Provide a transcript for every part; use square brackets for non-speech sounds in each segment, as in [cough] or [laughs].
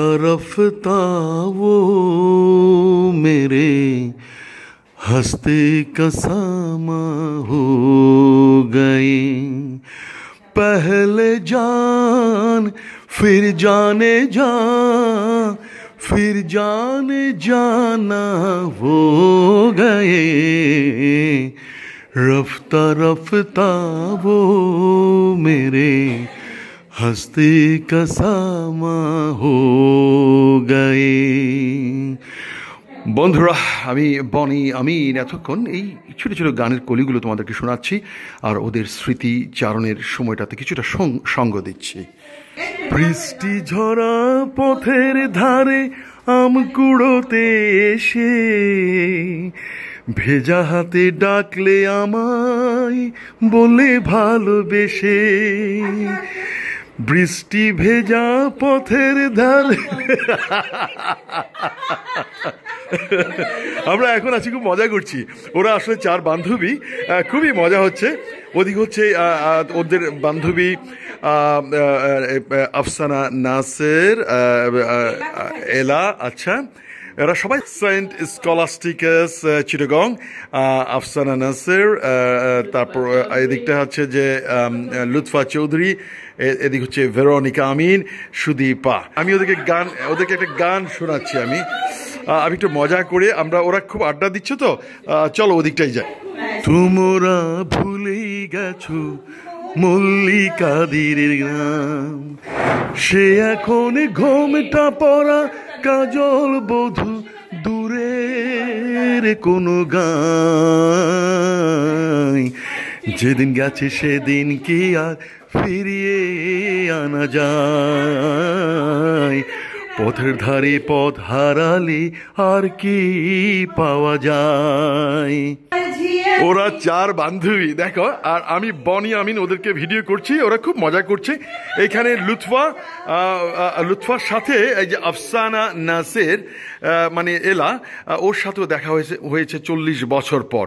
तरफ था वो मेरे हंसते कसामा हो गए पहले जान फिर जाने जा फिर जाने जाना हो गए रफ्ता रफ्ता वो मेरे हस्ते कसाम हो गए বন্ধুরা আমি বনি আমি এতক্ষণ এই ছোটো ছোটো গানের কলিগুলো তোমাদেরকে শোনাচ্ছি আর ওদের স্মৃতিচারণের সময়টাতে কিছুটা সঙ্গ দিচ্ছি বৃষ্টি ঝরা পথের ধারে আমকুড়োতে এসে ভেজা হাতে ডাকলে আমায় বলে ভালোবেসে বৃষ্টি ভেজা পথের ধারে আমরা এখন আছি খুব মজা করছি ওরা আসলে চার বান্ধবী খুবই মজা হচ্ছে ওদিক হচ্ছে ওদের বান্ধবী আফসানা নাসের এলা আচ্ছা এরা সবাই সেন্ট স্কলাস্টিকাস চিটগং আফসানা নাসির তারপর এদিকটা হচ্ছে যে লুৎফা চৌধুরী এদিক হচ্ছে ভেরোনিকা আমিন সুদীপা আমি ওদেরকে গান ওদেরকে একটা গান শোনাচ্ছি আমি আমি একটু মজা করে আমরা ওরা খুব আড্ডা দিচ্ছে তো চলো ওদিকটাই যাই তোমরা ভুলে গেছো মল্লিকাদির গ্রাম সে এখন ঘোমটা পরা কাজল বধু দূরের কোনো গান যেদিন গেছে সেদিন কি আর ফিরিয়ে আনা যায় পথের ধারে পথ হারালে আর কি পাওয়া যায় ওরা চার বান্ধবী দেখো আর আমি বনি আমিন ওদেরকে ভিডিও করছি ওরা খুব মজা করছে এখানে লুৎফা লুৎফার সাথে এই যে আফসানা নাসের মানে এলা ওর সাথেও দেখা হয়েছে হয়েছে চল্লিশ বছর পর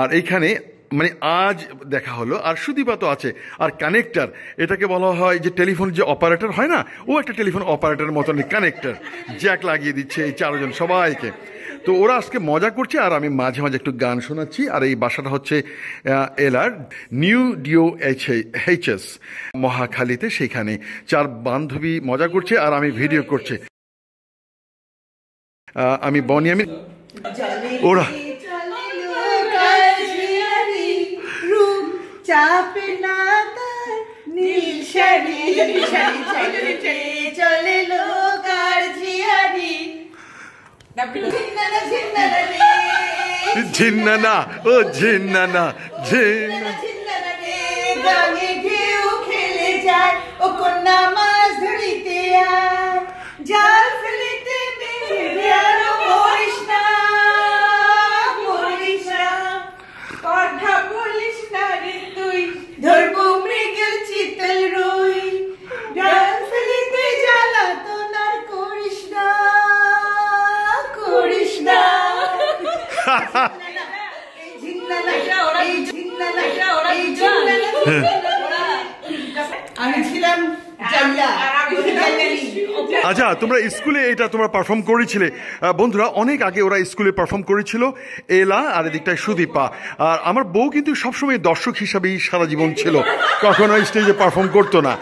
আর এইখানে মানে আজ দেখা হলো আর সুদীপা তো আছে আর কানেক্টার এটাকে বলা হয় যে টেলিফোন যে অপারেটর হয় না ও একটা টেলিফোন অপারেটরের মতন কানেক্টার জ্যাক লাগিয়ে দিচ্ছে এই চারজন সবাইকে তো ওরা আজকে মজা করছে আর আমি মাঝে মাঝে একটু গান শোনাচ্ছি আর এই বাসাটা হচ্ছে এলার নিউ ডিও এইচ এইচএস মহাখালীতে সেইখানে চার বান্ধবী মজা করছে আর আমি ভিডিও করছে আমি বনি আমি ওরা চাপে না চলে লোক আর ঝিয়ারি झिन्नना ओ झिन्नना झिन्न गाने ओ कोन्ना হ্যাঁ। আমি ছিলাম আচ্ছা তোমরা স্কুলে এটা তোমরা পারফর্ম করেছিলে বন্ধুরা অনেক আগে ওরা স্কুলে পারফর্ম করেছিল এলা আর এদিকটায় সুদীপা আর আমার বউ কিন্তু সবসময় দর্শক হিসাবেই সারা জীবন ছিল কখনো স্টেজে পারফর্ম করতো না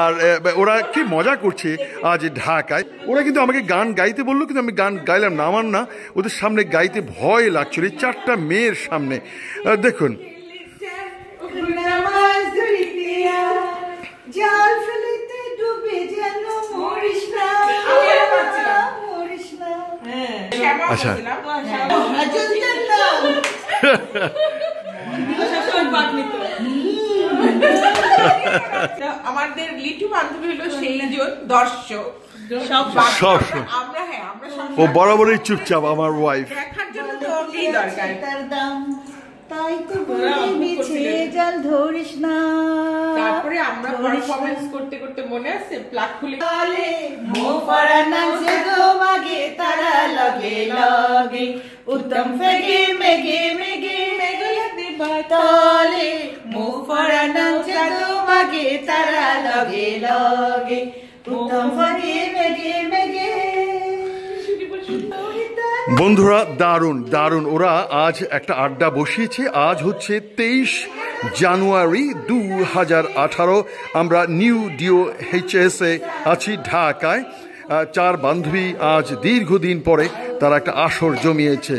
আর ওরা কি মজা করছে আজ ঢাকায় ওরা কিন্তু আমাকে গান গাইতে বললো কিন্তু আমি গান গাইলাম না আমার না ওদের সামনে গাইতে ভয় লাগছিল এই চারটা মেয়ের সামনে দেখুন আচ্ছা [laughs] আমাদের লিটু বান্ধবী হলো সেই দর্শক হ্যাঁ, ও বরাবরই চুপচাপ আমার ওয়াইফ দেখার দরকার তাই তো বলে ধরিস না তারপরে আমরা পারফরমেন্স করতে করতে মনে আছে প্লাগ খুলে তালে মো পরানা সে গো মাগে তারা লাগে লাগে উত্তম ফেগে মেগে মেগে মেগে লাগে তালে মো পরানা সে গো মাগে তারা লাগে লাগে উত্তম ফেগে মেগে মেগে বন্ধুরা দারুণ দারুণ ওরা আজ একটা আড্ডা বসিয়েছে আজ হচ্ছে তেইশ জানুয়ারি দু হাজার আঠারো আমরা নিউ ডিও এ আছি ঢাকায় চার বান্ধবী আজ দীর্ঘদিন পরে তারা একটা আসর জমিয়েছে